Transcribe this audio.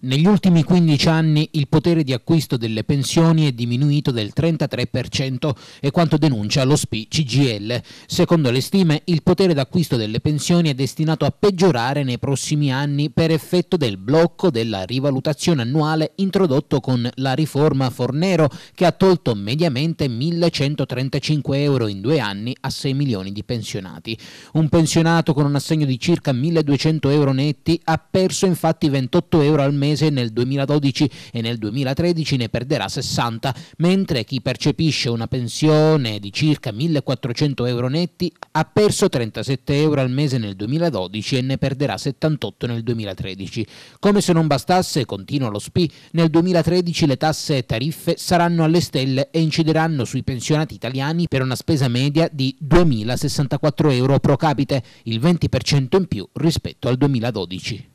Negli ultimi 15 anni il potere di acquisto delle pensioni è diminuito del 33%, è quanto denuncia lo SPI CGL. Secondo le stime, il potere d'acquisto delle pensioni è destinato a peggiorare nei prossimi anni per effetto del blocco della rivalutazione annuale introdotto con la riforma Fornero che ha tolto mediamente 1.135 euro in due anni a 6 milioni di pensionati. Un pensionato con un assegno di circa 1.200 euro netti ha perso infatti 28 euro al mese mese nel 2012 e nel 2013 ne perderà 60, mentre chi percepisce una pensione di circa 1.400 euro netti ha perso 37 euro al mese nel 2012 e ne perderà 78 nel 2013. Come se non bastasse, continua lo SPI, nel 2013 le tasse e tariffe saranno alle stelle e incideranno sui pensionati italiani per una spesa media di 2.064 euro pro capite, il 20% in più rispetto al 2012.